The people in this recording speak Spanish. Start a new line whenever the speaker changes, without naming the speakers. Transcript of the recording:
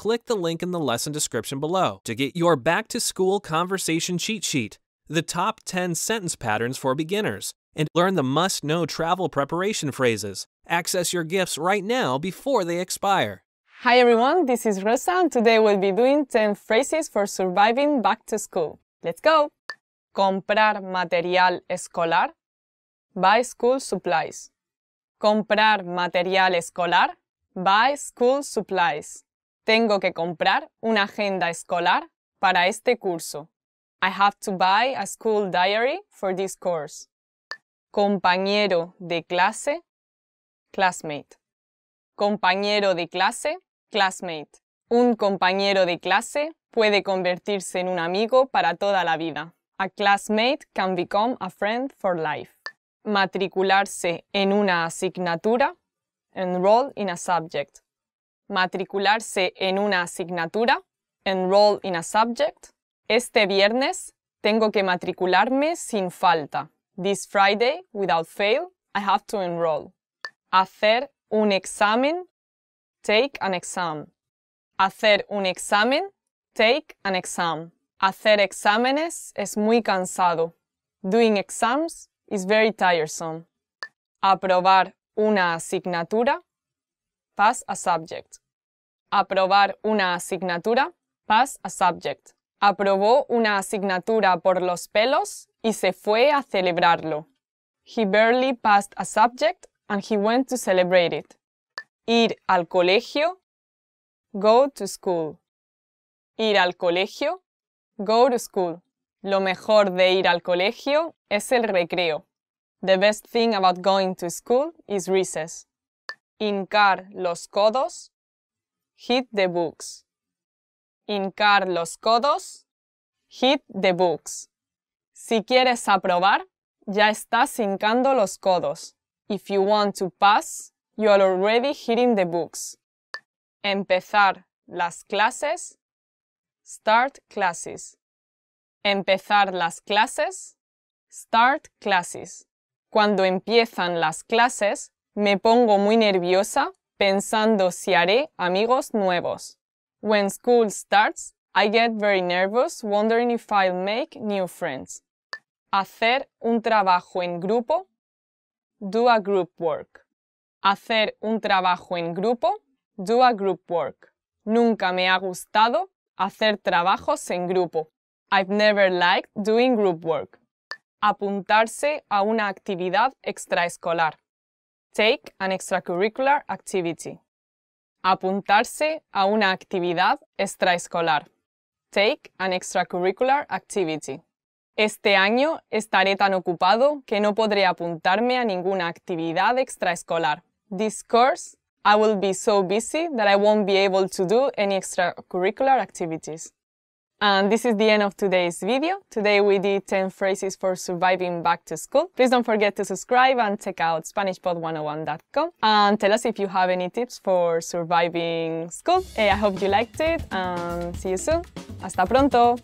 click the link in the lesson description below to get your back to school conversation cheat sheet, the top 10 sentence patterns for beginners, and learn the must know travel preparation phrases. Access your gifts right now before they expire. Hi everyone, this is Rosa and today we'll be doing 10 phrases for surviving back to school. Let's go! Comprar material escolar. Buy school supplies. Comprar material escolar. Buy school supplies. Tengo que comprar una agenda escolar para este curso. I have to buy a school diary for this course. Compañero de clase, classmate. Compañero de clase, classmate. Un compañero de clase puede convertirse en un amigo para toda la vida. A classmate can become a friend for life. Matricularse en una asignatura, enroll in a subject matricularse en una asignatura, enroll in a subject. Este viernes tengo que matricularme sin falta. This Friday, without fail, I have to enroll. Hacer un examen, take an exam. Hacer un examen, take an exam. Hacer exámenes es muy cansado. Doing exams is very tiresome. Aprobar una asignatura, pass a subject. Aprobar una asignatura, pass a subject. Aprobó una asignatura por los pelos y se fue a celebrarlo. He barely passed a subject and he went to celebrate it. Ir al colegio, go to school. Ir al colegio, go to school. Lo mejor de ir al colegio es el recreo. The best thing about going to school is recess hincar los codos, hit the books. Hincar los codos, hit the books. Si quieres aprobar, ya estás hincando los codos. If you want to pass, are already hitting the books. Empezar las clases, start classes. Empezar las clases, start classes. Cuando empiezan las clases, me pongo muy nerviosa pensando si haré amigos nuevos. When school starts, I get very nervous wondering if I'll make new friends. Hacer un trabajo en grupo. Do a group work. Hacer un trabajo en grupo. Do a group work. Nunca me ha gustado hacer trabajos en grupo. I've never liked doing group work. Apuntarse a una actividad extraescolar. Take an extracurricular activity. Apuntarse a una actividad extraescolar. Take an extracurricular activity. Este año estaré tan ocupado que no podré apuntarme a ninguna actividad extraescolar. This course, I will be so busy that I won't be able to do any extracurricular activities. And this is the end of today's video. Today we did 10 phrases for surviving back to school. Please don't forget to subscribe and check out SpanishPod101.com and tell us if you have any tips for surviving school. Hey, eh, I hope you liked it and see you soon. Hasta pronto!